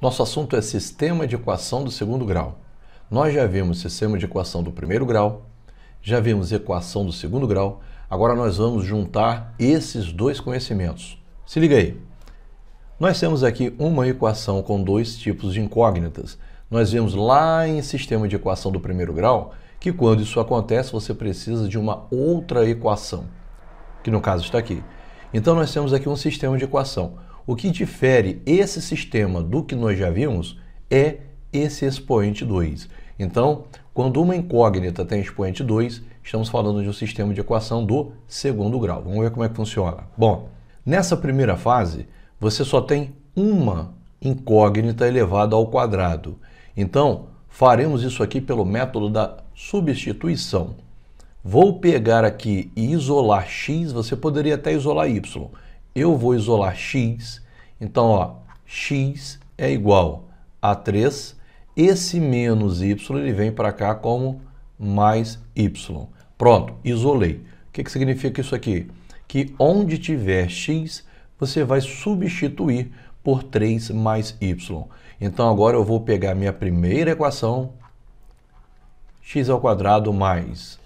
Nosso assunto é sistema de equação do segundo grau. Nós já vimos sistema de equação do primeiro grau, já vimos equação do segundo grau, agora nós vamos juntar esses dois conhecimentos. Se liga aí. Nós temos aqui uma equação com dois tipos de incógnitas. Nós vimos lá em sistema de equação do primeiro grau que quando isso acontece você precisa de uma outra equação, que no caso está aqui. Então nós temos aqui um sistema de equação o que difere esse sistema do que nós já vimos é esse expoente 2. Então, quando uma incógnita tem expoente 2, estamos falando de um sistema de equação do segundo grau. Vamos ver como é que funciona. Bom, nessa primeira fase, você só tem uma incógnita elevada ao quadrado. Então, faremos isso aqui pelo método da substituição. Vou pegar aqui e isolar x, você poderia até isolar y eu vou isolar x, então ó, x é igual a 3, esse menos y ele vem para cá como mais y. Pronto, isolei. O que, que significa isso aqui? Que onde tiver x, você vai substituir por 3 mais y. Então agora eu vou pegar minha primeira equação, x ao quadrado mais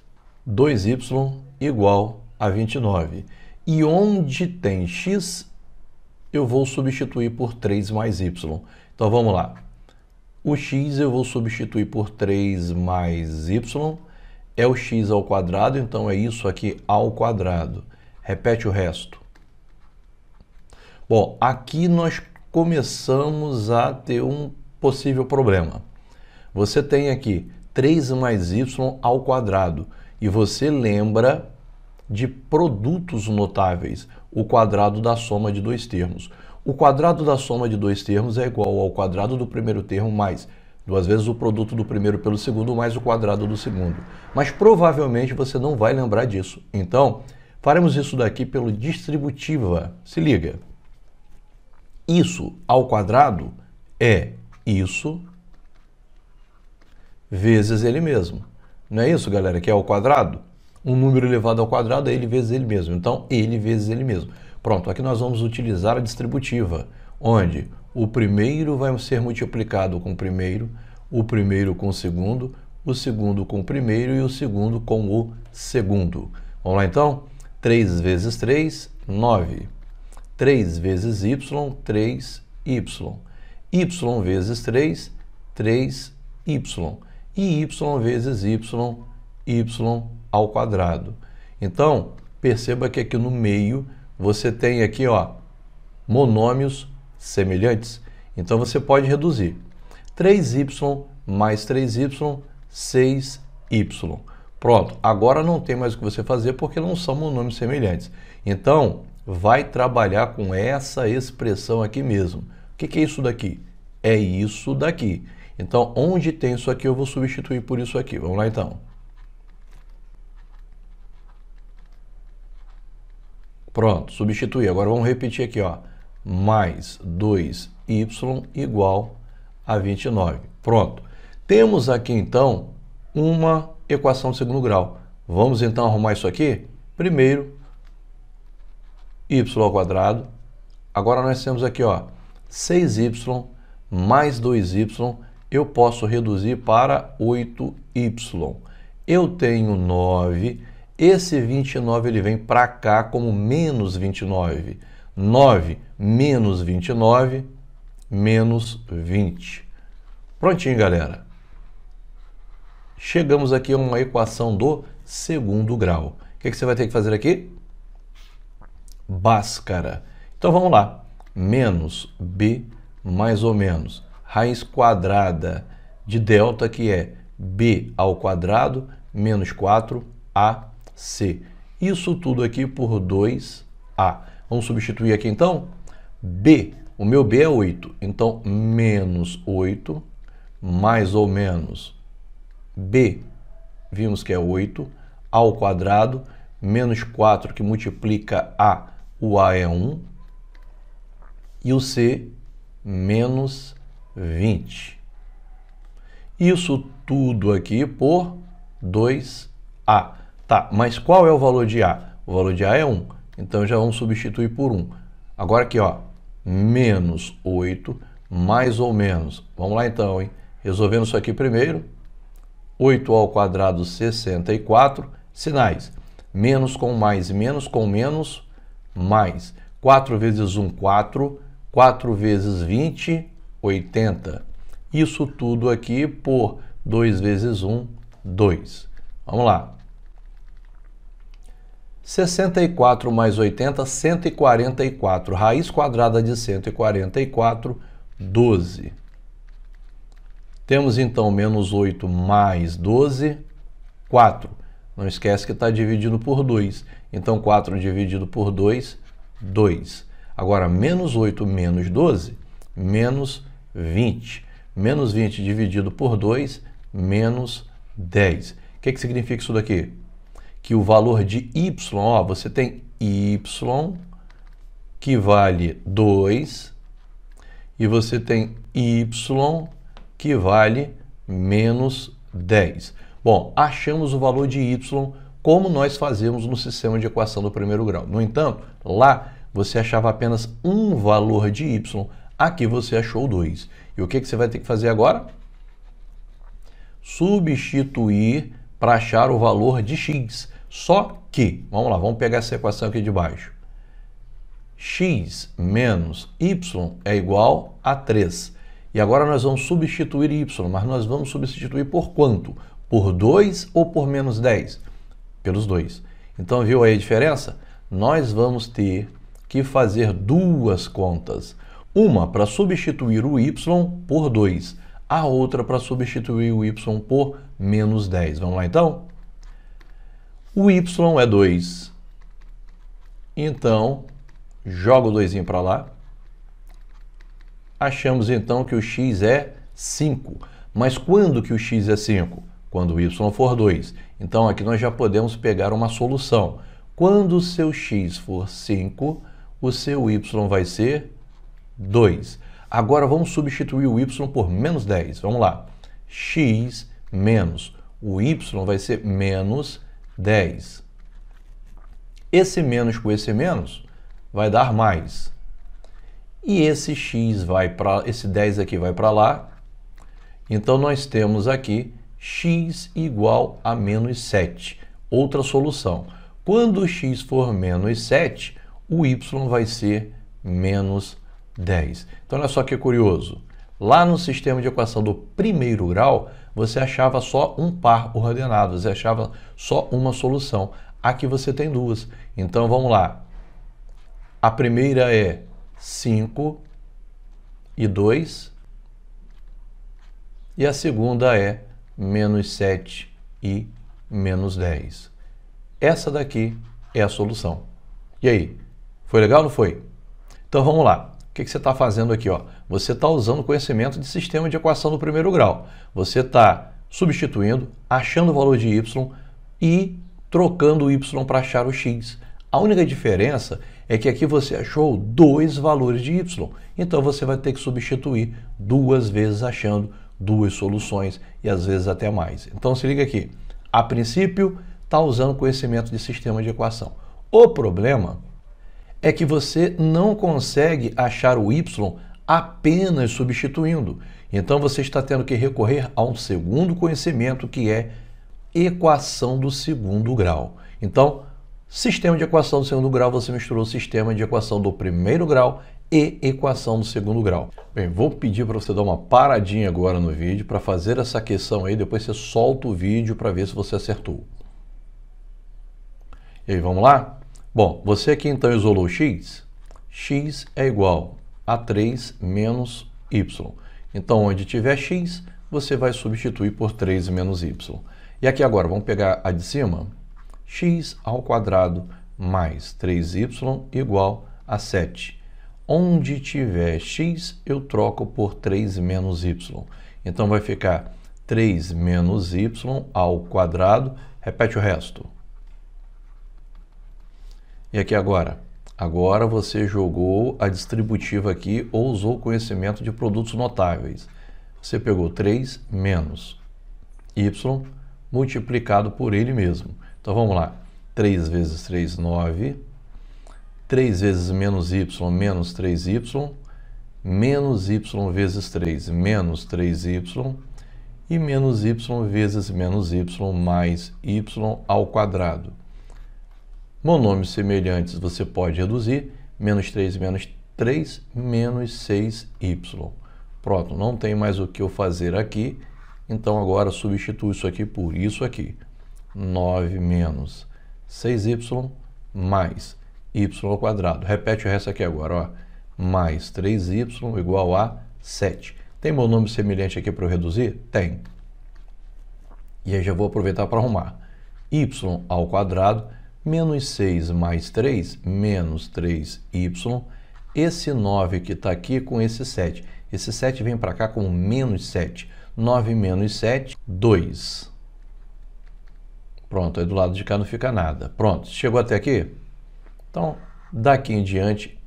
2y igual a 29. E onde tem x, eu vou substituir por 3 mais y. Então vamos lá. O x eu vou substituir por 3 mais y. É o x ao quadrado, então é isso aqui ao quadrado. Repete o resto. Bom, aqui nós começamos a ter um possível problema. Você tem aqui 3 mais y ao quadrado. E você lembra de produtos notáveis, o quadrado da soma de dois termos. O quadrado da soma de dois termos é igual ao quadrado do primeiro termo mais duas vezes o produto do primeiro pelo segundo mais o quadrado do segundo. Mas provavelmente você não vai lembrar disso. Então, faremos isso daqui pelo distributiva. Se liga. Isso ao quadrado é isso vezes ele mesmo. Não é isso, galera, que é ao quadrado? um número elevado ao quadrado é ele vezes ele mesmo. Então, ele vezes ele mesmo. Pronto, aqui nós vamos utilizar a distributiva, onde o primeiro vai ser multiplicado com o primeiro, o primeiro com o segundo, o segundo com o primeiro e o segundo com o segundo. Vamos lá então? 3 vezes 3, 9. 3 vezes y, 3y. y vezes 3, 3y. E y vezes y, y ao quadrado. Então, perceba que aqui no meio você tem aqui, ó, monômios semelhantes. Então você pode reduzir 3y mais 3y, 6y. Pronto, agora não tem mais o que você fazer porque não são monômios semelhantes. Então, vai trabalhar com essa expressão aqui mesmo. O que, que é isso daqui? É isso daqui. Então, onde tem isso aqui, eu vou substituir por isso aqui. Vamos lá então. Pronto, substituir. Agora vamos repetir aqui, ó. Mais 2y igual a 29. Pronto. Temos aqui, então, uma equação de segundo grau. Vamos, então, arrumar isso aqui? Primeiro, y ao quadrado. Agora nós temos aqui, ó, 6y mais 2y. Eu posso reduzir para 8y. Eu tenho 9 esse 29 ele vem para cá como menos 29. 9 menos 29, menos 20. Prontinho, galera. Chegamos aqui a uma equação do segundo grau. O que, que você vai ter que fazer aqui? Báscara. Então vamos lá. Menos b mais ou menos raiz quadrada de delta, que é b ao quadrado menos 4a C. Isso tudo aqui por 2A. Vamos substituir aqui então? B. O meu B é 8. Então, menos 8, mais ou menos B, vimos que é 8, ao quadrado, menos 4 que multiplica A, o A é 1, e o C, menos 20. Isso tudo aqui por 2A. Tá, mas qual é o valor de A? O valor de A é 1, então já vamos substituir por 1. Agora aqui, ó, menos 8, mais ou menos. Vamos lá então, hein? Resolvendo isso aqui primeiro. 8 ao quadrado, 64. Sinais. Menos com mais, menos com menos, mais. 4 vezes 1, 4. 4 vezes 20, 80. Isso tudo aqui por 2 vezes 1, 2. Vamos lá. 64 mais 80, 144. Raiz quadrada de 144, 12. Temos então menos 8 mais 12, 4. Não esquece que está dividido por 2. Então 4 dividido por 2, 2. Agora, menos 8 menos 12, menos 20. Menos 20 dividido por 2, menos 10. O que, que significa isso daqui? que o valor de y, ó, você tem y que vale 2 e você tem y que vale menos 10. Bom, achamos o valor de y como nós fazemos no sistema de equação do primeiro grau. No entanto, lá você achava apenas um valor de y, aqui você achou dois. E o que, que você vai ter que fazer agora? Substituir para achar o valor de x. Só que, vamos lá, vamos pegar essa equação aqui de baixo. x menos y é igual a 3. E agora nós vamos substituir y, mas nós vamos substituir por quanto? Por 2 ou por menos 10? Pelos 2. Então, viu aí a diferença? Nós vamos ter que fazer duas contas. Uma para substituir o y por 2, a outra para substituir o y por menos 10. Vamos lá então? O y é 2. Então, joga o 2 para lá. Achamos então que o x é 5. Mas quando que o x é 5? Quando o y for 2. Então aqui nós já podemos pegar uma solução. Quando o seu x for 5, o seu y vai ser 2. Agora vamos substituir o y por menos 10. Vamos lá. x menos o y vai ser menos 10. Esse menos com esse menos vai dar mais. E esse x vai para esse 10 aqui vai para lá. Então nós temos aqui x igual a menos 7. Outra solução. Quando o x for menos 7, o y vai ser menos 10. Então olha só que curioso. Lá no sistema de equação do primeiro grau, você achava só um par ordenado, você achava só uma solução. Aqui você tem duas. Então vamos lá. A primeira é 5 e 2, e a segunda é menos 7 e menos 10. Essa daqui é a solução. E aí? Foi legal ou não foi? Então vamos lá que, que você está fazendo aqui? Ó? Você está usando conhecimento de sistema de equação do primeiro grau. Você está substituindo, achando o valor de y e trocando o y para achar o x. A única diferença é que aqui você achou dois valores de y, então você vai ter que substituir duas vezes achando duas soluções e às vezes até mais. Então se liga aqui, a princípio está usando conhecimento de sistema de equação. O problema é que você não consegue achar o Y apenas substituindo. Então você está tendo que recorrer a um segundo conhecimento que é equação do segundo grau. Então, sistema de equação do segundo grau, você misturou sistema de equação do primeiro grau e equação do segundo grau. Bem, vou pedir para você dar uma paradinha agora no vídeo para fazer essa questão aí, depois você solta o vídeo para ver se você acertou. E aí, vamos lá? Bom, você aqui então isolou x, x é igual a 3 menos y. Então, onde tiver x, você vai substituir por 3 menos y. E aqui agora, vamos pegar a de cima? x ao quadrado mais 3y igual a 7. Onde tiver x, eu troco por 3 menos y. Então, vai ficar 3 menos y ao quadrado. Repete o resto. E aqui agora? Agora você jogou a distributiva aqui ou usou conhecimento de produtos notáveis. Você pegou 3 menos y multiplicado por ele mesmo. Então vamos lá. 3 vezes 3, 9. 3 vezes menos y, menos 3y. Menos y vezes 3, menos 3y. E menos y vezes menos y, mais y ao quadrado. Monômios semelhantes você pode reduzir, menos 3 menos 3, menos 6y. Pronto, não tem mais o que eu fazer aqui, então agora substituo isso aqui por isso aqui. 9 menos 6y mais y ao quadrado. Repete o resto aqui agora, ó. Mais 3y igual a 7. Tem monômio semelhante aqui para eu reduzir? Tem. E aí já vou aproveitar para arrumar. y ao quadrado Menos 6 mais 3, menos 3y. Esse 9 que está aqui com esse 7. Esse 7 vem para cá com menos 7. 9 menos 7, 2. Pronto, aí do lado de cá não fica nada. Pronto, chegou até aqui? Então, daqui em diante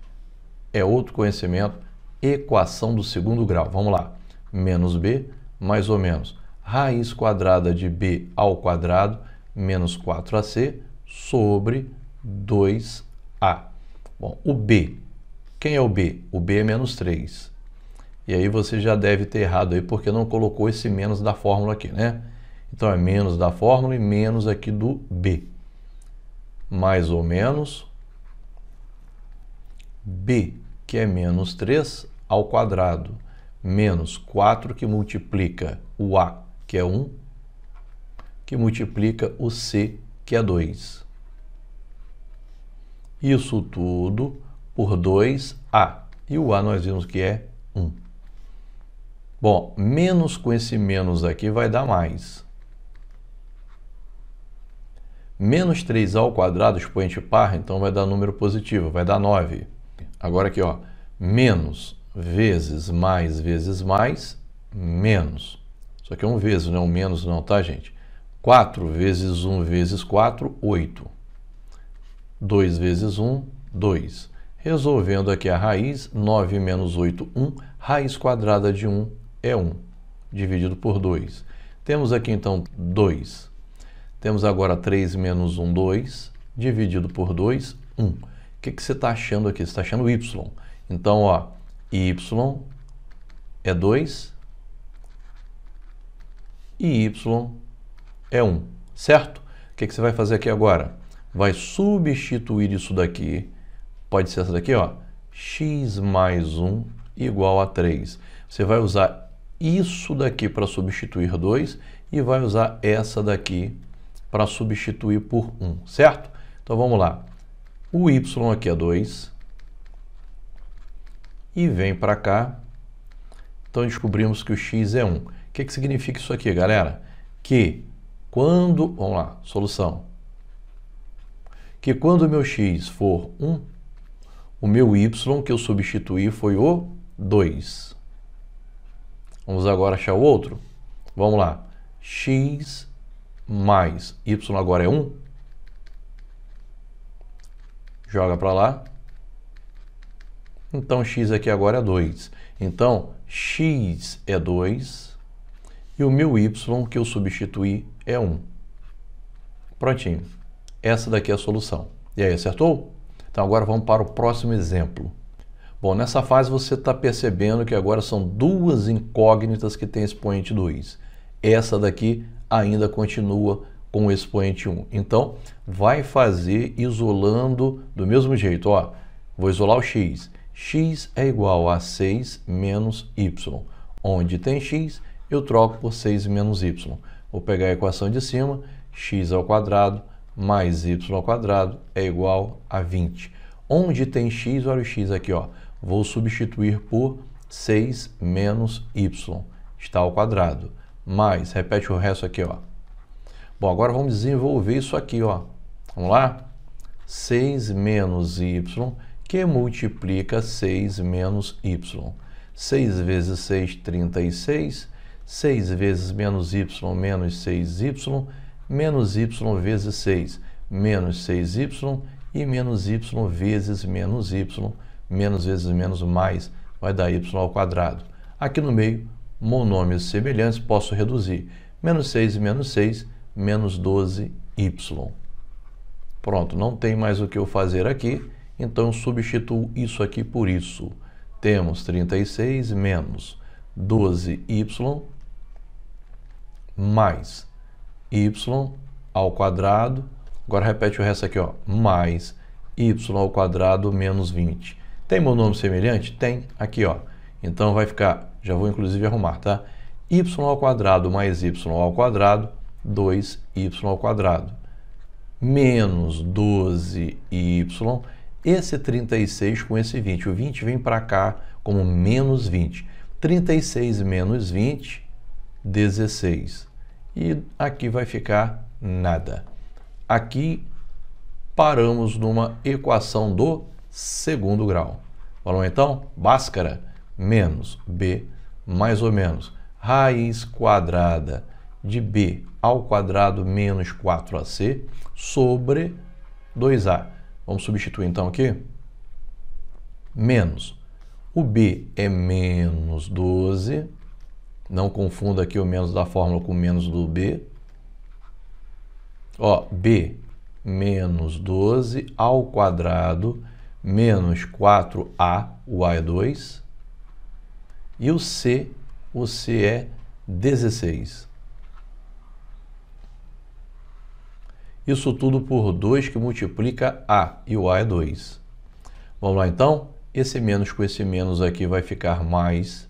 é outro conhecimento, equação do segundo grau. Vamos lá. Menos b mais ou menos raiz quadrada de b ao quadrado menos 4ac sobre 2A. Bom, o B. Quem é o B? O B é menos 3. E aí você já deve ter errado aí porque não colocou esse menos da fórmula aqui, né? Então é menos da fórmula e menos aqui do B. Mais ou menos B, que é menos 3 ao quadrado, menos 4 que multiplica o A, que é 1, que multiplica o C, que é 2. Isso tudo por 2A. E o A nós vimos que é 1. Bom, menos com esse menos aqui vai dar mais. Menos 3a ao quadrado, expoente par, então vai dar número positivo, vai dar 9. Agora aqui, ó, menos vezes mais vezes mais, menos. Só que é um vezes, não é um menos não, tá, gente? 4 vezes 1 vezes 4, 8. 8. 2 vezes 1, 2. Resolvendo aqui a raiz, 9 menos 8, 1. Raiz quadrada de 1 é 1, dividido por 2. Temos aqui então 2. Temos agora 3 menos 1, 2, dividido por 2, 1. O que, que você está achando aqui? Você está achando y. Então, ó, y é 2 e y é 1, certo? O que, que você vai fazer aqui agora? vai substituir isso daqui. Pode ser essa daqui, ó. x mais 1 igual a 3. Você vai usar isso daqui para substituir 2 e vai usar essa daqui para substituir por 1, certo? Então vamos lá. O y aqui é 2 e vem para cá. Então descobrimos que o x é 1. O que, que significa isso aqui, galera? Que quando... Vamos lá, solução que quando o meu x for 1, o meu y que eu substituí foi o 2. Vamos agora achar o outro? Vamos lá. x mais y agora é 1. Joga para lá. Então x aqui agora é 2. Então x é 2 e o meu y que eu substituí é 1. Prontinho essa daqui é a solução. E aí, acertou? Então agora vamos para o próximo exemplo. Bom, nessa fase você está percebendo que agora são duas incógnitas que tem expoente 2. Essa daqui ainda continua com o expoente 1. Então, vai fazer isolando do mesmo jeito. Ó, vou isolar o x. x é igual a 6 menos y. Onde tem x, eu troco por 6 menos y. Vou pegar a equação de cima, x ao quadrado mais y ao quadrado é igual a 20. Onde tem x, olha o x aqui, ó. Vou substituir por 6 menos y, está ao quadrado, mais, repete o resto aqui, ó. Bom, agora vamos desenvolver isso aqui, ó. Vamos lá? 6 menos y, que multiplica 6 menos y. 6 vezes 6, 36. 6 vezes menos y, menos 6y menos y vezes 6, menos 6y e menos y vezes menos y, menos vezes menos mais, vai dar y ao quadrado. Aqui no meio, monômios semelhantes, posso reduzir. Menos 6 e menos 6, menos 12y. Pronto, não tem mais o que eu fazer aqui, então substituo isso aqui por isso. Temos 36 menos 12y mais y ao quadrado. Agora repete o resto aqui, ó, mais y ao quadrado menos 20. Tem monômio semelhante? Tem, aqui, ó. Então vai ficar, já vou inclusive arrumar, tá? y ao quadrado mais y ao quadrado, 2y ao quadrado, menos 12y, esse 36 com esse 20. O 20 vem para cá como menos 20. 36 menos 20, 16 e aqui vai ficar nada. Aqui paramos numa equação do segundo grau. Falou então? Báscara menos b mais ou menos raiz quadrada de b ao quadrado menos 4ac sobre 2a. Vamos substituir então aqui? Menos. O b é menos 12 não confunda aqui o menos da fórmula com o menos do B. Ó, B menos 12 ao quadrado menos 4A, o A é 2. E o C, o C é 16. Isso tudo por 2 que multiplica A, e o A é 2. Vamos lá então? Esse menos com esse menos aqui vai ficar mais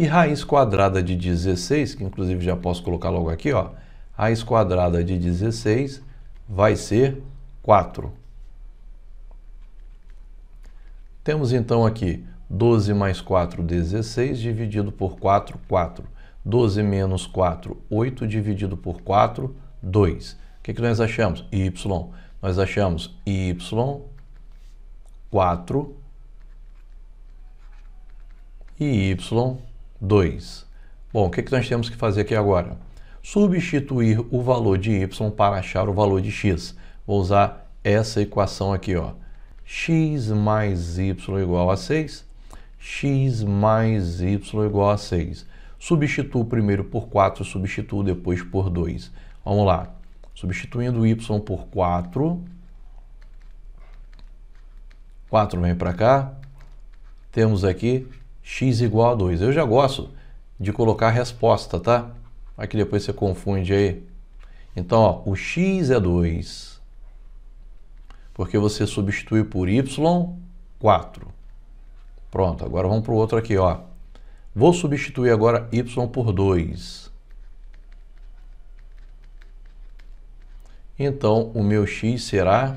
E raiz quadrada de 16, que inclusive já posso colocar logo aqui, ó, raiz quadrada de 16 vai ser 4. Temos então aqui 12 mais 4, 16, dividido por 4, 4. 12 menos 4, 8, dividido por 4, 2. O que, que nós achamos? Y. Nós achamos Y, 4, e Y, 2. Bom, o que, é que nós temos que fazer aqui agora? Substituir o valor de y para achar o valor de x. Vou usar essa equação aqui, ó. x mais y igual a 6, x mais y igual a 6. Substituo primeiro por 4, substituo depois por 2. Vamos lá. Substituindo y por 4, 4 vem para cá, temos aqui x igual a 2. Eu já gosto de colocar a resposta, tá? que depois você confunde aí. Então, ó, o x é 2, porque você substitui por y, 4. Pronto, agora vamos para o outro aqui, ó. Vou substituir agora y por 2. Então, o meu x será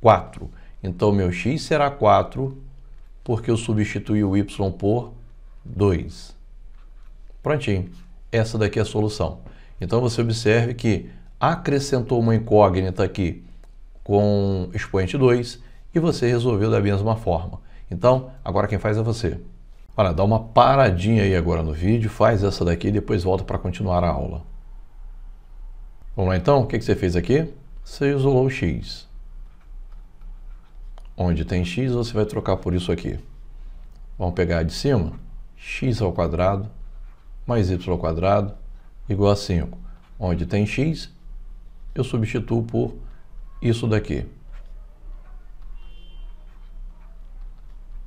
4. Então, o meu x será 4 porque eu substituí o y por 2. Prontinho. Essa daqui é a solução. Então você observe que acrescentou uma incógnita aqui com expoente 2 e você resolveu da mesma forma. Então, agora quem faz é você. Olha, dá uma paradinha aí agora no vídeo, faz essa daqui e depois volta para continuar a aula. Vamos lá então? O que você fez aqui? Você isolou o x onde tem x, você vai trocar por isso aqui. Vamos pegar de cima, x ao quadrado mais y ao quadrado igual a 5. Onde tem x, eu substituo por isso daqui.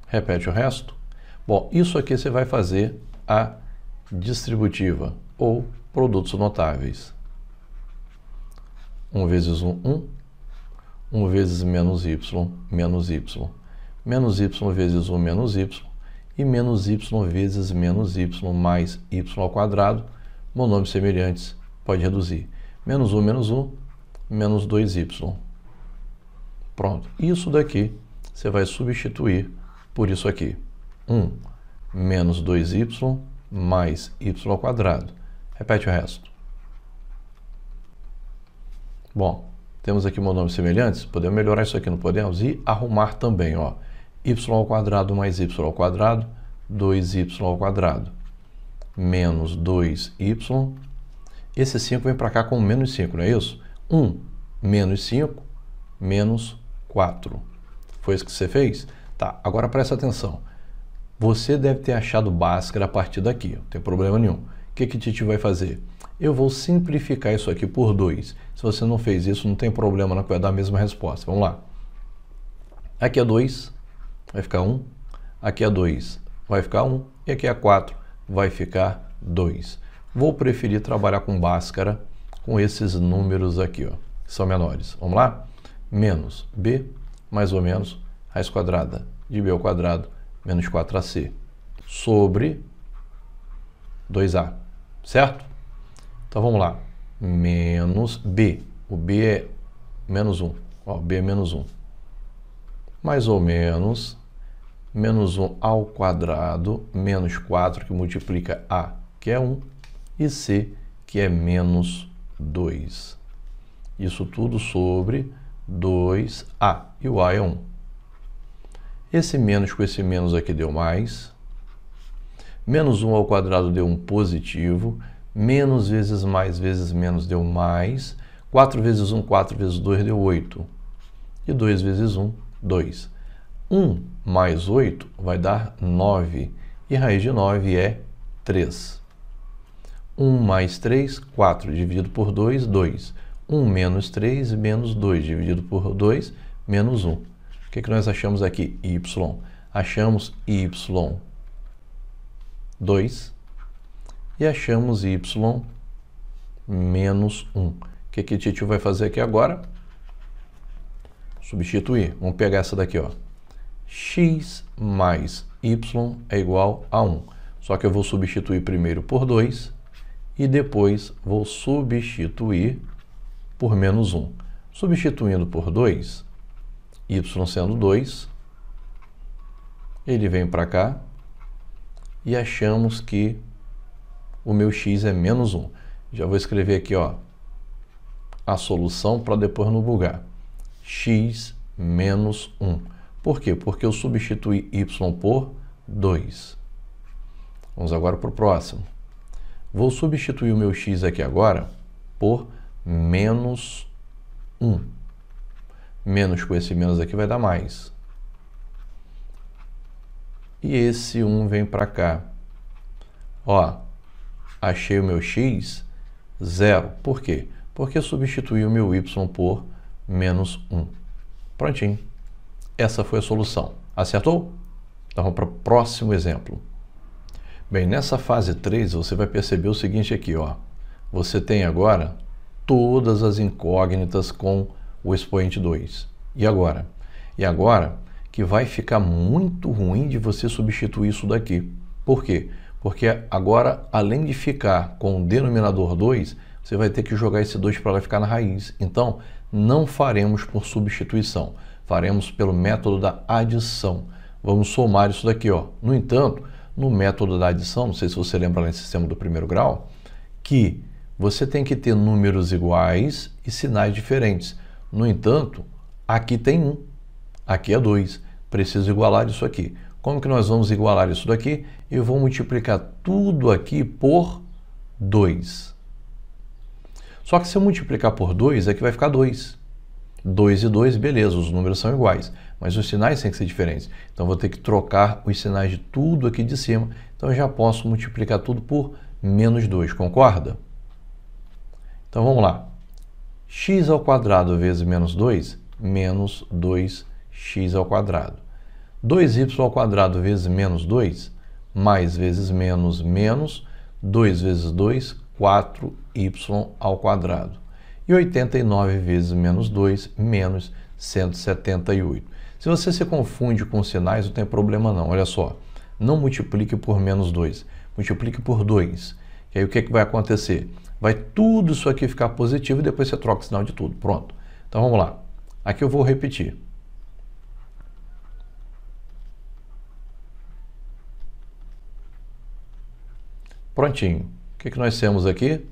Repete o resto. Bom, isso aqui você vai fazer a distributiva ou produtos notáveis. 1 vezes 1, 1. 1 vezes menos y menos y, menos y vezes 1 menos y, e menos y vezes menos y mais y ao quadrado, monômios semelhantes, pode reduzir. Menos 1 menos 1, menos 2y. Pronto. Isso daqui você vai substituir por isso aqui. 1 menos 2y mais y ao quadrado. Repete o resto. Bom, temos aqui monomes semelhantes, podemos melhorar isso aqui, não podemos? E arrumar também, ó, y ao quadrado mais y ao quadrado, 2y ao quadrado, menos 2y. Esse 5 vem para cá com menos 5, não é isso? 1 menos 5, menos 4. Foi isso que você fez? Tá, agora presta atenção. Você deve ter achado Bhaskara a partir daqui, não tem problema nenhum. O que, que Titi vai fazer? Eu vou simplificar isso aqui por 2. Se você não fez isso, não tem problema, não vai é dar a mesma resposta. Vamos lá. Aqui é 2, vai ficar 1. Um. Aqui é 2, vai ficar 1. Um. E aqui é 4, vai ficar 2. Vou preferir trabalhar com Bhaskara, com esses números aqui, ó, que são menores. Vamos lá? Menos B, mais ou menos, raiz quadrada de B ao quadrado, menos 4AC, sobre 2A certo? Então vamos lá. Menos B. O B é menos 1. Ó, B é menos 1. Mais ou menos menos 1 ao quadrado, menos 4, que multiplica A, que é 1, e C, que é menos 2. Isso tudo sobre 2A, e o A é 1. Esse menos com esse menos aqui deu mais, Menos 1 ao quadrado deu um positivo. Menos vezes mais vezes menos deu mais. 4 vezes 1, 4 vezes 2 deu 8. E 2 vezes 1, 2. 1 mais 8 vai dar 9. E raiz de 9 é 3. 1 mais 3, 4, dividido por 2, 2. 1 menos 3, menos 2, dividido por 2, menos 1. O que, é que nós achamos aqui? Y. Achamos Y 2 e achamos y menos 1. O que, que Titio vai fazer aqui agora? Substituir. Vamos pegar essa daqui, ó. x mais y é igual a 1. Só que eu vou substituir primeiro por 2 e depois vou substituir por menos 1. Substituindo por 2, y sendo 2, ele vem para cá, e achamos que o meu x é menos 1. Já vou escrever aqui ó, a solução para depois não bugar. x menos 1. Por quê? Porque eu substituí y por 2. Vamos agora para o próximo. Vou substituir o meu x aqui agora por menos 1. Menos com esse menos aqui vai dar mais e esse 1 vem para cá. Ó, achei o meu x, zero. Por quê? Porque substituí o meu y por menos 1. Prontinho. Essa foi a solução. Acertou? Então vamos para o próximo exemplo. Bem, nessa fase 3 você vai perceber o seguinte aqui, ó. Você tem agora todas as incógnitas com o expoente 2. E agora? E agora que vai ficar muito ruim de você substituir isso daqui. Por quê? Porque agora, além de ficar com o denominador 2, você vai ter que jogar esse 2 para lá ficar na raiz. Então, não faremos por substituição, faremos pelo método da adição. Vamos somar isso daqui. Ó. No entanto, no método da adição, não sei se você lembra lá sistema do primeiro grau, que você tem que ter números iguais e sinais diferentes. No entanto, aqui tem um, Aqui é 2, preciso igualar isso aqui. Como que nós vamos igualar isso daqui? Eu vou multiplicar tudo aqui por 2. Só que se eu multiplicar por 2, aqui é vai ficar 2. 2 e 2, beleza, os números são iguais, mas os sinais têm que ser diferentes. Então vou ter que trocar os sinais de tudo aqui de cima. Então eu já posso multiplicar tudo por menos 2, concorda? Então vamos lá. x ao quadrado vezes menos 2, menos 2 x ao quadrado. 2y ao quadrado vezes menos 2, mais vezes menos, menos 2 vezes 2, 4y ao quadrado. E 89 vezes menos 2, menos 178. Se você se confunde com sinais, não tem problema não. Olha só, não multiplique por menos 2, multiplique por 2. E aí o que, é que vai acontecer? Vai tudo isso aqui ficar positivo e depois você troca o sinal de tudo. Pronto. Então vamos lá. Aqui eu vou repetir. Prontinho. O que, que nós temos aqui?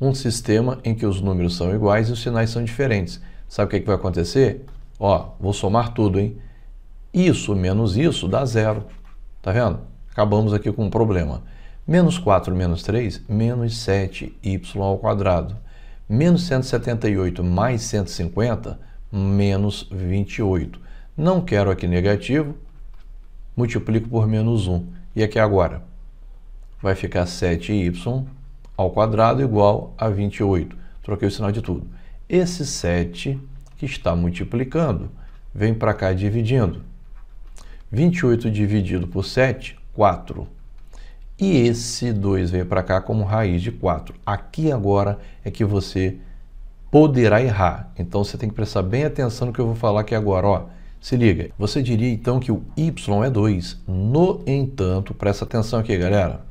Um sistema em que os números são iguais e os sinais são diferentes. Sabe o que, que vai acontecer? Ó, vou somar tudo, hein? Isso menos isso dá zero. Tá vendo? Acabamos aqui com um problema. Menos 4 menos 3, menos 7y ao quadrado. Menos 178 mais 150, menos 28. Não quero aqui negativo, multiplico por menos 1. E aqui agora? vai ficar 7y ao quadrado igual a 28. Troquei o sinal de tudo. Esse 7 que está multiplicando vem para cá dividindo. 28 dividido por 7, 4. E esse 2 vem para cá como raiz de 4. Aqui agora é que você poderá errar. Então você tem que prestar bem atenção no que eu vou falar aqui agora. Ó, se liga, você diria então que o y é 2. No entanto, presta atenção aqui, galera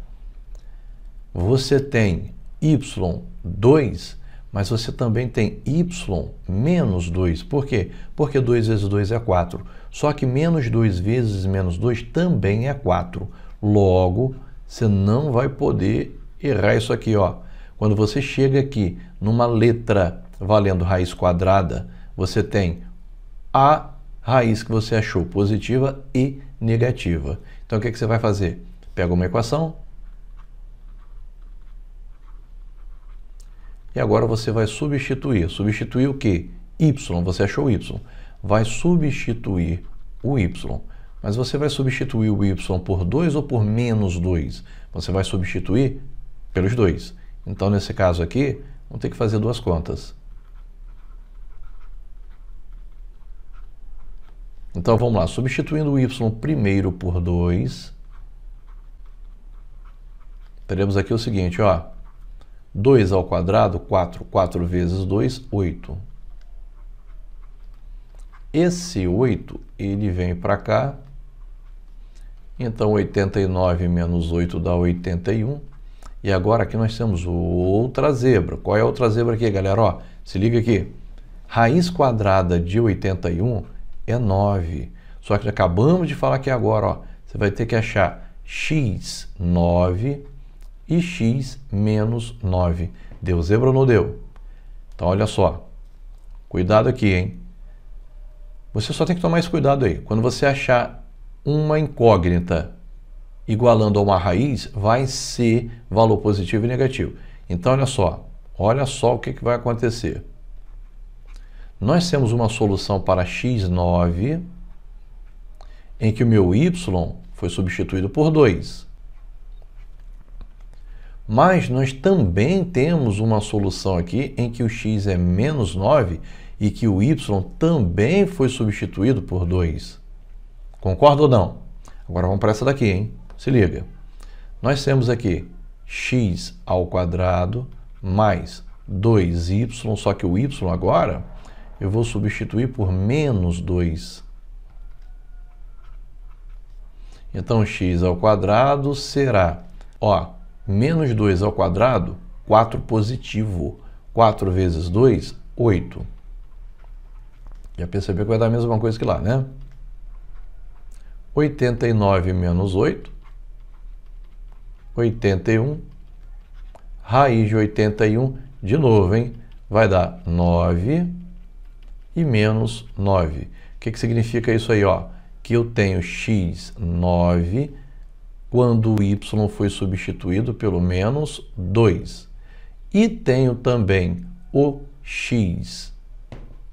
você tem y2, mas você também tem y menos 2. Por quê? Porque 2 vezes 2 é 4. Só que menos 2 vezes menos 2 também é 4. Logo, você não vai poder errar isso aqui. Ó. Quando você chega aqui numa letra valendo raiz quadrada, você tem a raiz que você achou positiva e negativa. Então, o que, é que você vai fazer? Pega uma equação, E agora você vai substituir. Substituir o que? Y, você achou Y. Vai substituir o Y. Mas você vai substituir o Y por 2 ou por menos 2? Você vai substituir pelos dois. Então, nesse caso aqui, vamos ter que fazer duas contas. Então vamos lá, substituindo o y primeiro por 2, teremos aqui o seguinte, ó, 2 ao quadrado, 4, 4 vezes 2, 8. Esse 8, ele vem para cá. Então, 89 menos 8 dá 81. E agora aqui nós temos outra zebra. Qual é a outra zebra aqui, galera? Ó, se liga aqui. Raiz quadrada de 81 é 9. Só que acabamos de falar aqui agora, ó. Você vai ter que achar x9 e x menos 9. Deu zebra ou não deu? Então, olha só. Cuidado aqui, hein? Você só tem que tomar esse cuidado aí. Quando você achar uma incógnita igualando a uma raiz, vai ser valor positivo e negativo. Então, olha só. Olha só o que, que vai acontecer. Nós temos uma solução para x9 em que o meu y foi substituído por 2. Mas nós também temos uma solução aqui em que o x é menos 9 e que o y também foi substituído por 2. Concorda ou não? Agora vamos para essa daqui, hein? Se liga. Nós temos aqui x ao quadrado mais 2y, só que o y agora eu vou substituir por menos 2. Então x ao quadrado será, ó, Menos 2 ao quadrado, 4 positivo. 4 vezes 2, 8. Já percebeu que vai dar a mesma coisa que lá, né? 89 menos 8, 81. Raiz de 81, de novo, hein? Vai dar 9 e menos 9. O que, que significa isso aí, ó? Que eu tenho x9 quando o y foi substituído pelo menos 2. E tenho também o x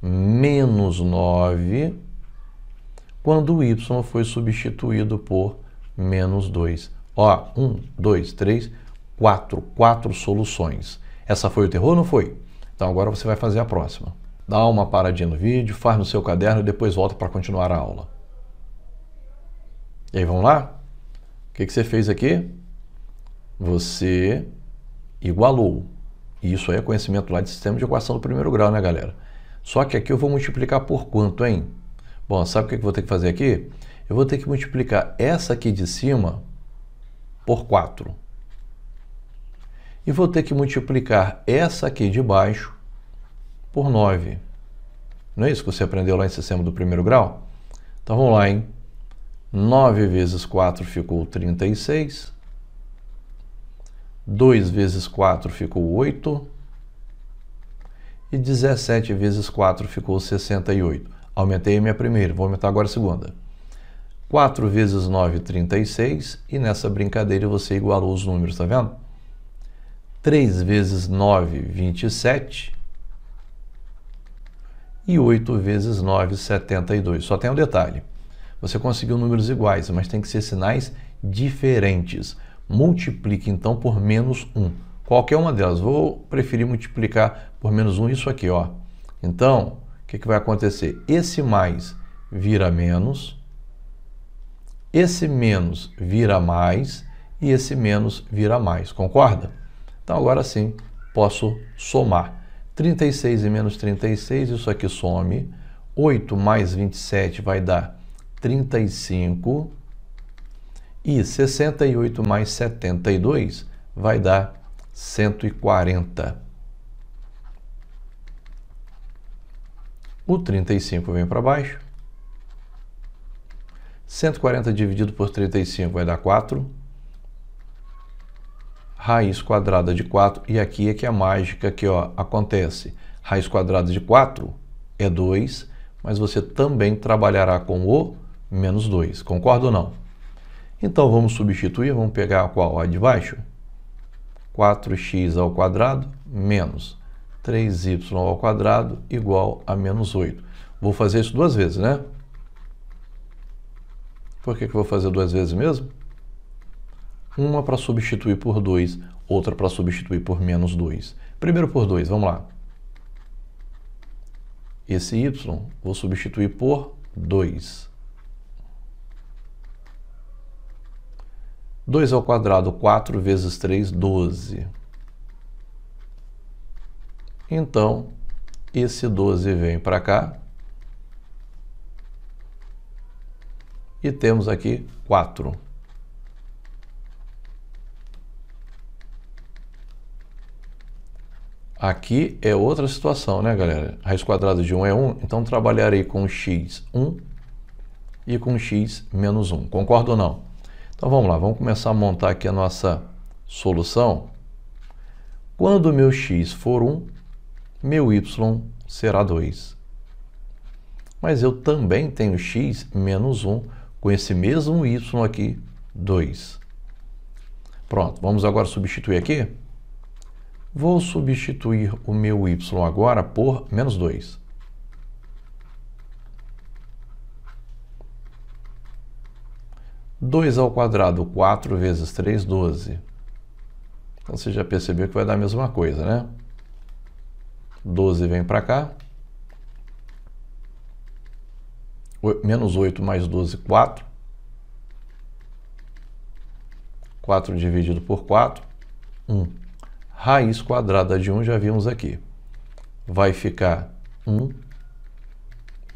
menos 9 quando o y foi substituído por menos 2. Ó, 1, 2, 3, 4, 4 soluções. Essa foi o terror, não foi? Então agora você vai fazer a próxima. Dá uma paradinha no vídeo, faz no seu caderno e depois volta para continuar a aula. E aí, vamos lá? que, que você fez aqui? Você igualou. E isso aí é conhecimento lá de sistema de equação do primeiro grau, né, galera? Só que aqui eu vou multiplicar por quanto, hein? Bom, sabe o que eu vou ter que fazer aqui? Eu vou ter que multiplicar essa aqui de cima por 4. E vou ter que multiplicar essa aqui de baixo por 9. Não é isso que você aprendeu lá em sistema do primeiro grau? Então vamos lá, hein? 9 vezes 4 ficou 36. 2 vezes 4 ficou 8. E 17 vezes 4 ficou 68. Aumentei a minha primeira, vou aumentar agora a segunda. 4 vezes 9, 36. E nessa brincadeira você igualou os números, tá vendo? 3 vezes 9, 27. E 8 vezes 9, 72. Só tem um detalhe você conseguiu números iguais, mas tem que ser sinais diferentes. Multiplique então por menos 1. Qualquer uma delas. Vou preferir multiplicar por menos 1 isso aqui, ó. Então, o que, que vai acontecer? Esse mais vira menos, esse menos vira mais e esse menos vira mais. Concorda? Então, agora sim, posso somar. 36 e menos 36, isso aqui some. 8 mais 27 vai dar 35 e 68 mais 72 vai dar 140. O 35 vem para baixo. 140 dividido por 35 vai dar 4. Raiz quadrada de 4. E aqui é que a mágica que ó, acontece. Raiz quadrada de 4 é 2, mas você também trabalhará com o menos 2. Concorda ou não? Então vamos substituir, vamos pegar qual? A de baixo? 4x ao quadrado menos 3y ao quadrado igual a menos 8. Vou fazer isso duas vezes, né? Por que, que vou fazer duas vezes mesmo? Uma para substituir por 2, outra para substituir por menos 2. Primeiro por 2, vamos lá. Esse y vou substituir por 2. 2 ao quadrado, 4 vezes 3, 12. Então, esse 12 vem para cá. E temos aqui 4. Aqui é outra situação, né, galera? Raiz quadrada de 1 é 1, então trabalharei com x1 e com x menos 1. Concorda ou não? Então vamos lá, vamos começar a montar aqui a nossa solução. Quando meu x for 1, meu y será 2. Mas eu também tenho x menos 1 com esse mesmo y aqui, 2. Pronto, vamos agora substituir aqui. Vou substituir o meu y agora por menos 2. 2 ao quadrado, 4 vezes 3, 12. Então você já percebeu que vai dar a mesma coisa, né? 12 vem para cá. menos 8 mais 12, 4. 4 dividido por 4, 1. Raiz quadrada de 1 já vimos aqui. Vai ficar 1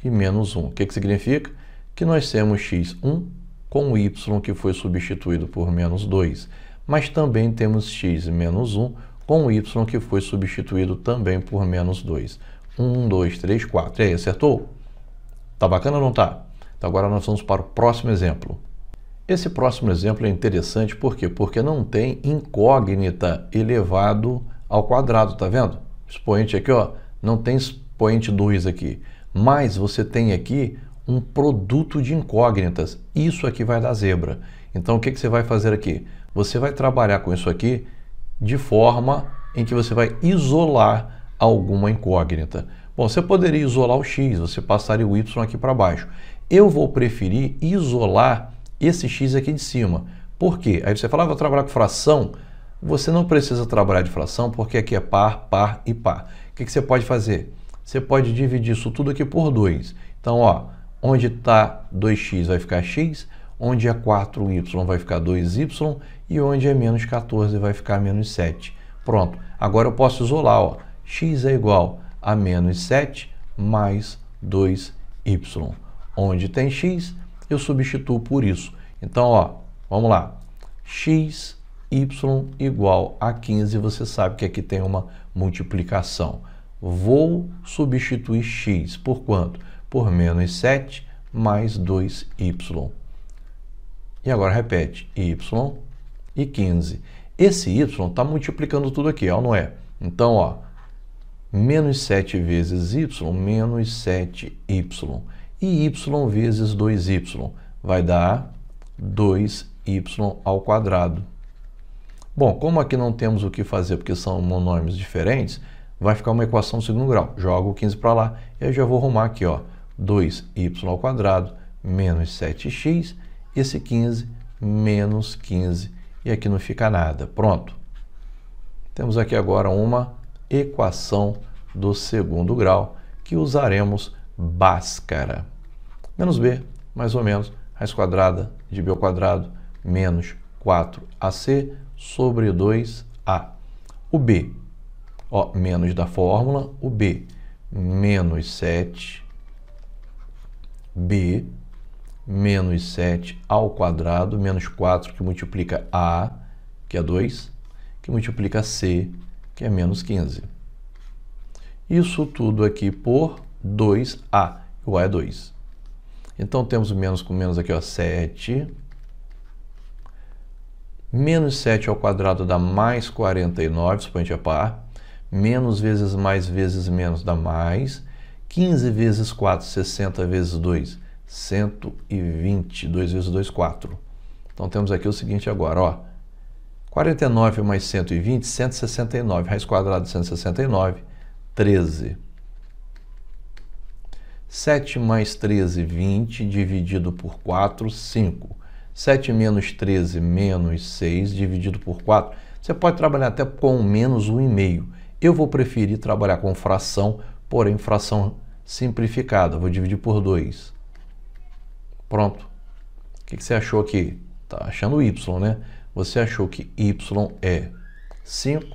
e menos 1. O que, que significa? Que nós temos x1 com y que foi substituído por menos 2, mas também temos x menos 1 com y que foi substituído também por menos 2. 1, 2, 3, 4. E aí, acertou? Tá bacana ou não tá? Então agora nós vamos para o próximo exemplo. Esse próximo exemplo é interessante por quê? Porque não tem incógnita elevado ao quadrado, tá vendo? Expoente aqui, ó, não tem expoente 2 aqui, mas você tem aqui um produto de incógnitas. Isso aqui vai dar zebra. Então o que, que você vai fazer aqui? Você vai trabalhar com isso aqui de forma em que você vai isolar alguma incógnita. Bom, você poderia isolar o x, você passaria o y aqui para baixo. Eu vou preferir isolar esse x aqui de cima. Por quê? Aí você fala, ah, vou trabalhar com fração. Você não precisa trabalhar de fração porque aqui é par, par e par. O que, que você pode fazer? Você pode dividir isso tudo aqui por 2. Então, ó, Onde está 2x vai ficar x, onde é 4y vai ficar 2y e onde é menos 14 vai ficar menos 7. Pronto, agora eu posso isolar, ó. x é igual a menos 7 mais 2y. Onde tem x, eu substituo por isso. Então, ó, vamos lá. x, y igual a 15, você sabe que aqui tem uma multiplicação. Vou substituir x por quanto? por menos 7 mais 2y. E agora repete, y e 15. Esse y está multiplicando tudo aqui, ó, não é? Então, ó, menos 7 vezes y, menos 7y. E y vezes 2y vai dar 2y ao quadrado. Bom, como aqui não temos o que fazer porque são monômios diferentes, vai ficar uma equação do segundo grau. Jogo o 15 para lá e eu já vou arrumar aqui, ó. 2y ao quadrado menos 7x, esse 15 menos 15, e aqui não fica nada. Pronto. Temos aqui agora uma equação do segundo grau que usaremos Bhaskara. Menos b, mais ou menos, raiz quadrada de b ao quadrado menos 4ac sobre 2a. O b, ó, menos da fórmula, o b menos 7 b menos 7 ao quadrado, menos 4, que multiplica a, que é 2, que multiplica c, que é menos 15. Isso tudo aqui por 2a, o a é 2. Então temos menos com menos aqui, ó, 7. Menos 7 ao quadrado dá mais 49, suponho a é par. Menos vezes mais vezes menos dá mais. 15 vezes 4, 60 vezes 2, 120. 2 vezes 2, 4. Então temos aqui o seguinte agora, ó. 49 mais 120, 169. Raiz quadrada de 169, 13. 7 mais 13, 20, dividido por 4, 5. 7 menos 13, menos 6, dividido por 4. Você pode trabalhar até com menos 1,5. Eu vou preferir trabalhar com fração, porém fração simplificada. Vou dividir por 2. Pronto. O que, você achou aqui? Está achando y, né? Você achou que y é 5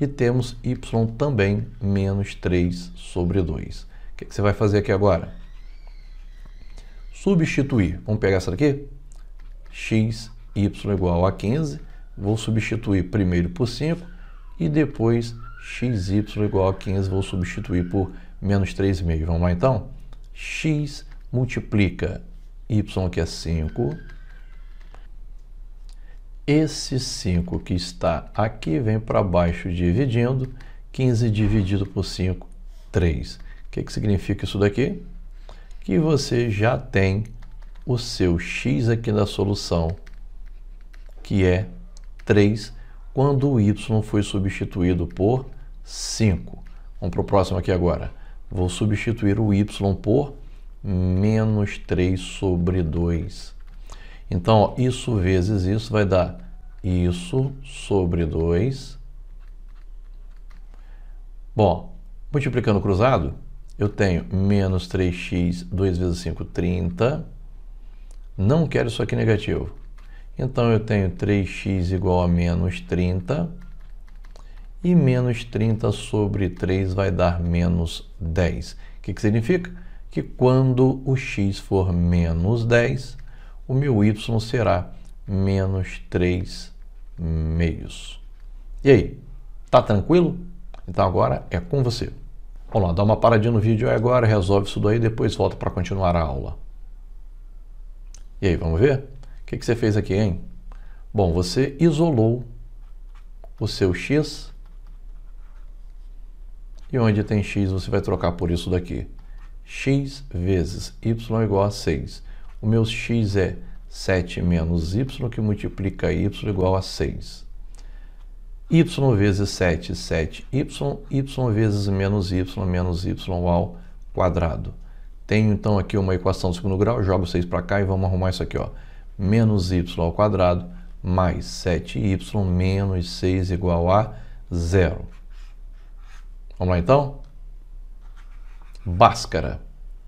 e temos y também menos 3 sobre 2. O que, que você vai fazer aqui agora? Substituir. Vamos pegar essa daqui? x, y igual a 15. Vou substituir primeiro por 5 e depois xy igual a 15, vou substituir por menos 3,5. Vamos lá então? x multiplica y que é 5. Esse 5 que está aqui vem para baixo dividindo. 15 dividido por 5, 3. O que, que significa isso daqui? Que você já tem o seu x aqui na solução, que é 3, quando o y foi substituído por 5. Vamos para o próximo aqui agora. Vou substituir o y por menos 3 sobre 2. Então, ó, isso vezes isso vai dar isso sobre 2. Bom, multiplicando cruzado, eu tenho menos 3x, 2 vezes 5, 30. Não quero isso aqui negativo. Então, eu tenho 3x igual a menos 30 e menos 30 sobre 3 vai dar menos 10. O que, que significa? Que quando o x for menos 10, o meu y será menos 3 meios. E aí, tá tranquilo? Então agora é com você. Vamos lá, dá uma paradinha no vídeo aí agora, resolve isso daí, depois volta para continuar a aula. E aí, vamos ver? O que, que você fez aqui, hein? Bom, você isolou o seu x e onde tem x, você vai trocar por isso daqui. x vezes y igual a 6. O meu x é 7 menos y, que multiplica y igual a 6. y vezes 7, 7y. y vezes menos y, menos y ao quadrado. Tenho então aqui uma equação de segundo grau, jogo 6 para cá e vamos arrumar isso aqui. Ó. Menos y ao quadrado mais 7y menos 6 igual a zero. Vamos lá então? Báscara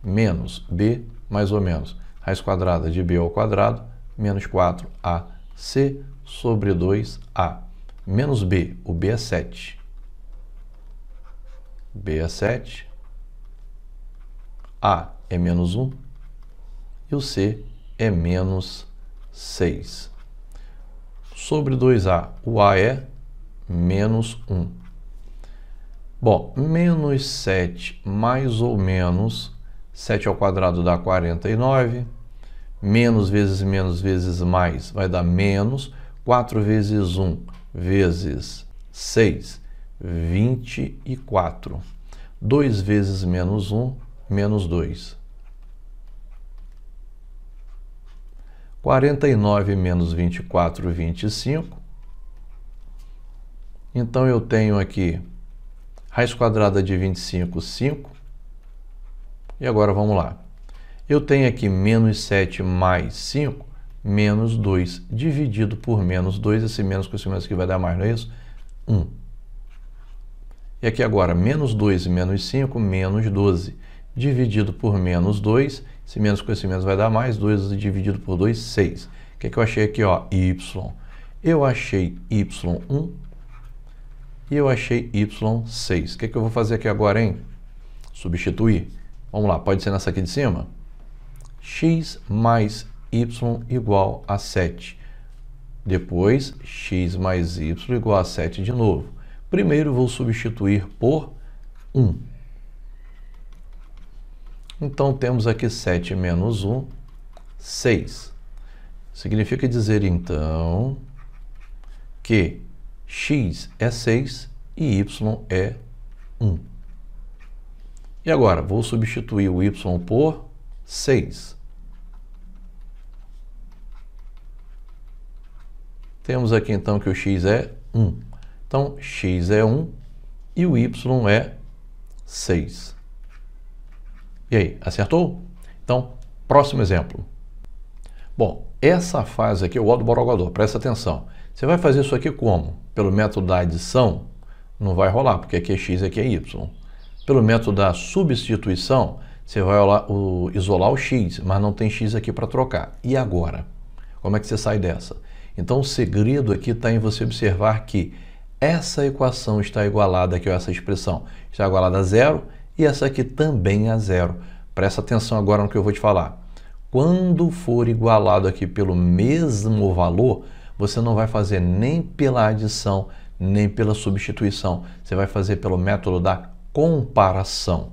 menos B mais ou menos raiz quadrada de B ao quadrado menos 4AC sobre 2A menos B. O B é 7. B é 7. A é menos 1 e o C é menos 6. Sobre 2A, o A é menos 1. Bom, menos 7 mais ou menos 7 ao quadrado dá 49. Menos vezes menos vezes mais vai dar menos. 4 vezes 1 vezes 6, 24. 2 vezes menos 1, menos 2. 49 menos 24, 25. Então eu tenho aqui Raiz quadrada de 25, 5. E agora vamos lá. Eu tenho aqui menos 7 mais 5, menos 2, dividido por menos 2, esse menos com esse menos aqui vai dar mais, não é isso? 1. E aqui agora, menos 2 e menos 5, menos 12, dividido por menos 2, esse menos com esse menos vai dar mais, 2 dividido por 2, 6. O que, é que eu achei aqui? Ó, y. Eu achei y1 e eu achei Y6. O que, é que eu vou fazer aqui agora, hein? Substituir. Vamos lá, pode ser nessa aqui de cima? X mais Y igual a 7. Depois, X mais Y igual a 7 de novo. Primeiro, vou substituir por 1. Então, temos aqui 7 menos 1, 6. Significa dizer, então, que x é 6 e y é 1. E agora, vou substituir o y por 6. Temos aqui então que o x é 1. Então, x é 1 e o y é 6. E aí, acertou? Então, próximo exemplo. Bom, essa fase aqui é o O do Borogodó, presta atenção. Você vai fazer isso aqui como? pelo método da adição, não vai rolar, porque aqui é x e aqui é y. Pelo método da substituição, você vai isolar o x, mas não tem x aqui para trocar. E agora? Como é que você sai dessa? Então, o segredo aqui está em você observar que essa equação está igualada aqui, essa expressão está igualada a zero e essa aqui também a zero. Presta atenção agora no que eu vou te falar. Quando for igualado aqui pelo mesmo valor, você não vai fazer nem pela adição, nem pela substituição. Você vai fazer pelo método da comparação.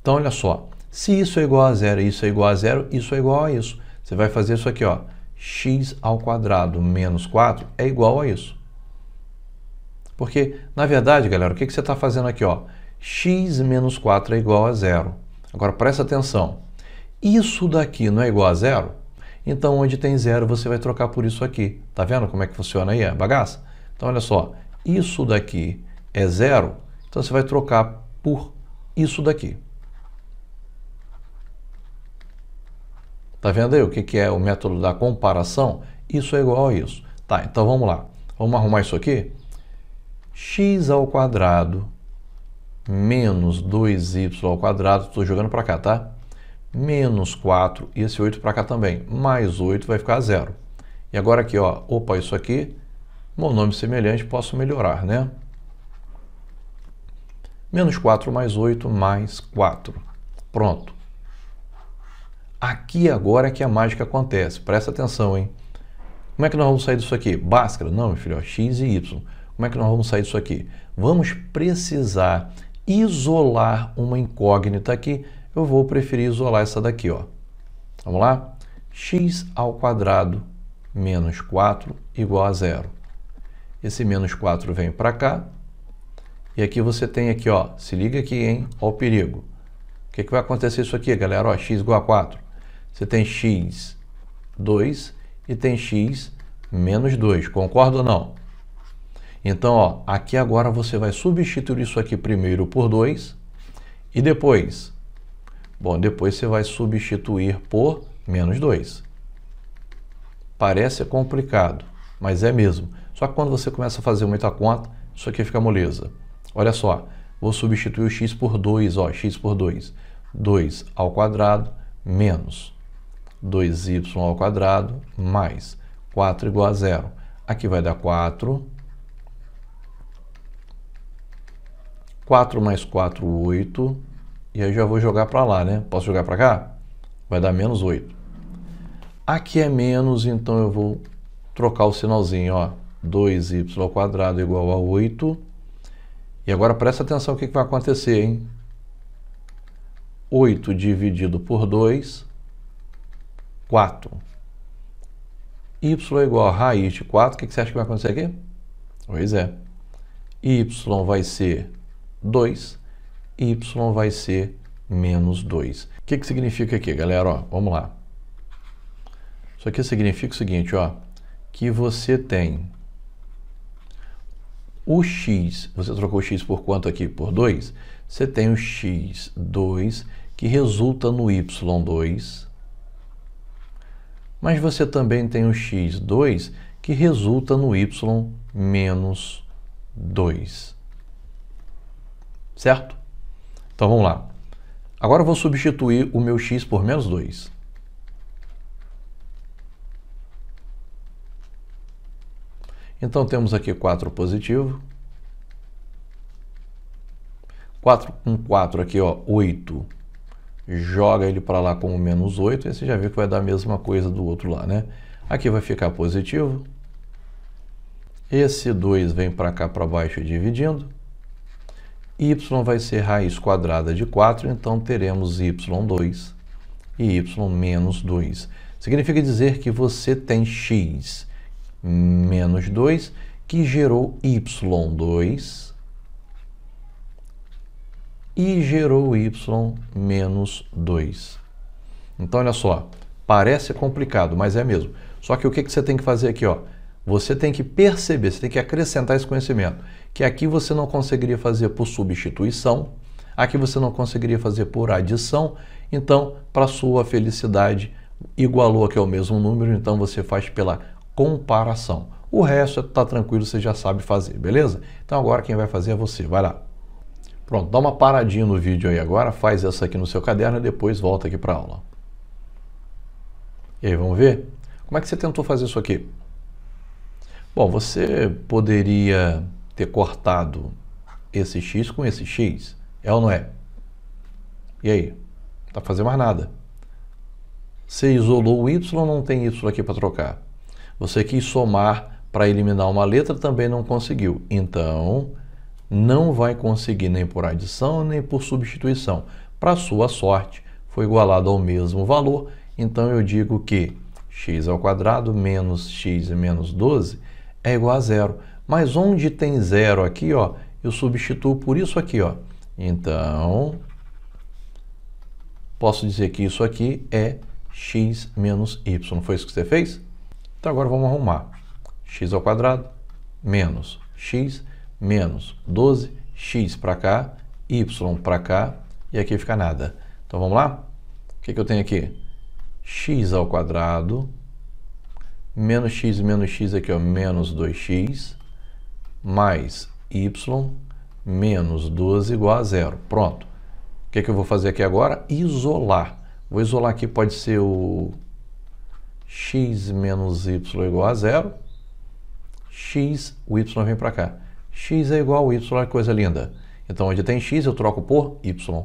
Então, olha só, se isso é igual a zero, isso é igual a zero, isso é igual a isso. Você vai fazer isso aqui, ó. x ao quadrado menos 4 é igual a isso. Porque, na verdade, galera, o que, que você está fazendo aqui, ó? x menos 4 é igual a zero. Agora, presta atenção. Isso daqui não é igual a zero? Então, onde tem zero, você vai trocar por isso aqui. Tá vendo como é que funciona aí a bagaça? Então, olha só, isso daqui é zero, então você vai trocar por isso daqui. Tá vendo aí o que, é o método da comparação? Isso é igual a isso. Tá, então vamos lá. Vamos arrumar isso aqui? x ao quadrado menos 2y ao quadrado, estou jogando para cá, tá? menos 4, e esse 8 para cá também, mais 8 vai ficar zero. E agora aqui, ó, opa, isso aqui, meu nome semelhante, posso melhorar, né? Menos 4 mais 8 mais 4. Pronto. Aqui agora é que a mágica acontece. Presta atenção, hein? Como é que nós vamos sair disso aqui? Báscara? Não, meu filho, ó, x e y. Como é que nós vamos sair disso aqui? Vamos precisar isolar uma incógnita aqui eu vou preferir isolar essa daqui, ó. Vamos lá? x ao quadrado menos 4 igual a zero. Esse menos 4 vem para cá. E aqui você tem aqui, ó, se liga aqui, hein? Olha o perigo. O que, que vai acontecer isso aqui, galera? Ó, x igual a 4. Você tem x 2 e tem x menos 2. Concorda ou não? Então, ó, aqui agora você vai substituir isso aqui primeiro por 2 e depois Bom, depois você vai substituir por menos 2. Parece complicado, mas é mesmo. Só que quando você começa a fazer muita conta, isso aqui fica moleza. Olha só, vou substituir o x por 2, ó, x por 2. 2 ao quadrado menos 2y ao quadrado mais 4 igual a zero. Aqui vai dar 4. 4 mais 4, 8. E aí já vou jogar para lá, né? Posso jogar para cá? Vai dar menos 8. Aqui é menos, então eu vou trocar o sinalzinho, ó. 2y igual a 8. E agora presta atenção o que, que vai acontecer, hein? 8 dividido por 2, 4. y é igual a raiz de 4, o que, que você acha que vai acontecer aqui? Pois é. y vai ser 2 y vai ser menos 2. O que, que significa aqui, galera? Ó, vamos lá. Isso aqui significa o seguinte, ó, que você tem o x, você trocou o x por quanto aqui? Por 2? Você tem o x2 que resulta no y2, mas você também tem o x2 que resulta no y menos 2. Certo? Então vamos lá. Agora eu vou substituir o meu x por menos 2. Então temos aqui 4 positivo. 4 com 4 aqui, ó, 8. Joga ele para lá com o menos 8. E você já vê que vai dar a mesma coisa do outro lá, né? Aqui vai ficar positivo. Esse 2 vem para cá para baixo dividindo y vai ser raiz quadrada de 4, então teremos y2 e y menos 2. Significa dizer que você tem x menos 2, que gerou y2 e gerou y menos 2. Então, olha só, parece complicado, mas é mesmo. Só que o que você tem que fazer aqui? Ó? Você tem que perceber, você tem que acrescentar esse conhecimento que aqui você não conseguiria fazer por substituição, aqui você não conseguiria fazer por adição, então, para sua felicidade, igualou aqui ao mesmo número, então você faz pela comparação. O resto está é tranquilo, você já sabe fazer, beleza? Então agora quem vai fazer é você, vai lá. Pronto, dá uma paradinha no vídeo aí agora, faz essa aqui no seu caderno e depois volta aqui para a aula. E aí, vamos ver? Como é que você tentou fazer isso aqui? Bom, você poderia ter cortado esse x com esse x? É ou não é? E aí? Não dá tá para fazer mais nada. Você isolou o y, não tem y aqui para trocar. Você quis somar para eliminar uma letra, também não conseguiu. Então, não vai conseguir nem por adição nem por substituição. Para sua sorte, foi igualado ao mesmo valor, então eu digo que x ao quadrado menos x menos 12 é igual a zero. Mas onde tem zero aqui, ó, eu substituo por isso aqui, ó. Então, posso dizer que isso aqui é x menos y. Não foi isso que você fez? Então agora vamos arrumar. x ao quadrado menos x menos 12x para cá, y para cá e aqui fica nada. Então vamos lá? O que, que eu tenho aqui? x ao quadrado menos x menos x aqui, ó, menos 2x mais y menos 12 igual a zero. Pronto. O que, é que eu vou fazer aqui agora? Isolar. Vou isolar aqui, pode ser o x menos y igual a zero. x, o y vem para cá. x é igual a y, coisa linda. Então, onde tem x, eu troco por y.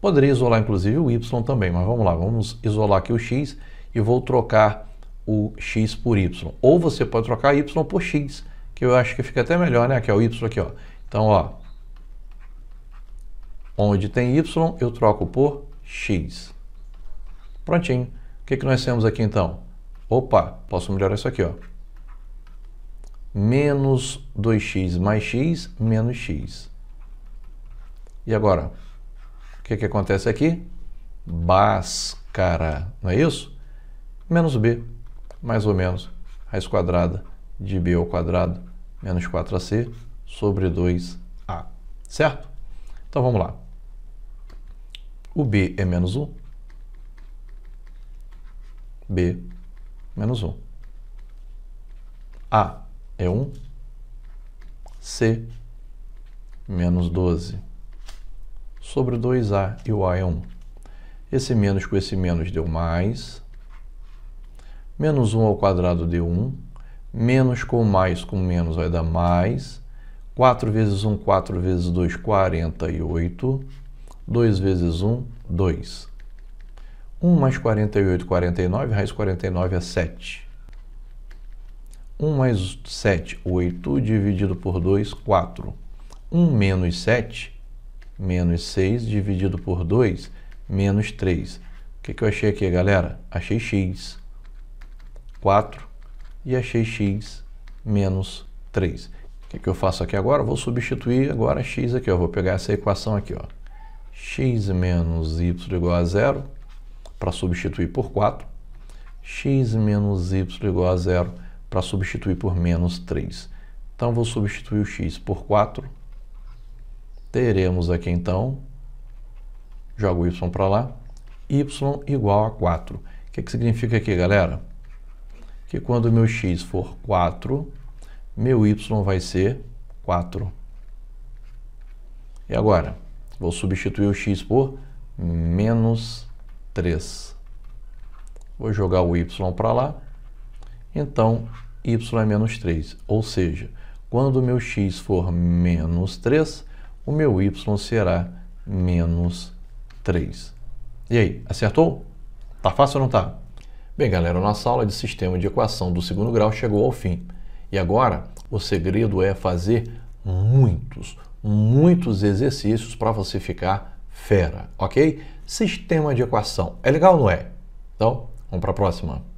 Poderia isolar, inclusive, o y também, mas vamos lá. Vamos isolar aqui o x e vou trocar o x por y. Ou você pode trocar y por x que eu acho que fica até melhor, né? Que é o y aqui, ó. Então, ó, onde tem y, eu troco por x. Prontinho. O que, que nós temos aqui, então? Opa, posso melhorar isso aqui, ó. Menos 2x mais x, menos x. E agora, o que, que acontece aqui? Báscara, não é isso? Menos b, mais ou menos, raiz quadrada de b ao quadrado menos 4AC sobre 2A, certo? Então vamos lá. O B é menos 1, B menos 1. A é 1, C menos 12 sobre 2A e o A é 1. Esse menos com esse menos deu mais. Menos 1 ao quadrado deu 1. Menos com mais com menos vai dar mais. 4 vezes 1, 4 vezes 2, 48. 2 vezes 1, 2. 1 mais 48, 49. Raiz 49 é 7. 1 mais 7, 8. Dividido por 2, 4. 1 menos 7, menos 6. Dividido por 2, menos 3. O que, que eu achei aqui, galera? Achei x. 4 e achei x menos 3. O que, que eu faço aqui agora? vou substituir agora x aqui, ó. vou pegar essa equação aqui, ó. x menos y igual a zero, para substituir por 4, x menos y igual a zero, para substituir por menos 3. Então, vou substituir o x por 4, teremos aqui então, jogo y para lá, y igual a 4. O que, que significa aqui, galera? que quando meu x for 4, meu y vai ser 4. E agora? Vou substituir o x por menos 3. Vou jogar o y para lá. Então, y é menos 3. Ou seja, quando meu x for menos 3, o meu y será menos 3. E aí, acertou? Tá fácil ou não tá? Bem, galera, nossa aula de sistema de equação do segundo grau chegou ao fim. E agora, o segredo é fazer muitos, muitos exercícios para você ficar fera, ok? Sistema de equação. É legal não é? Então, vamos para a próxima.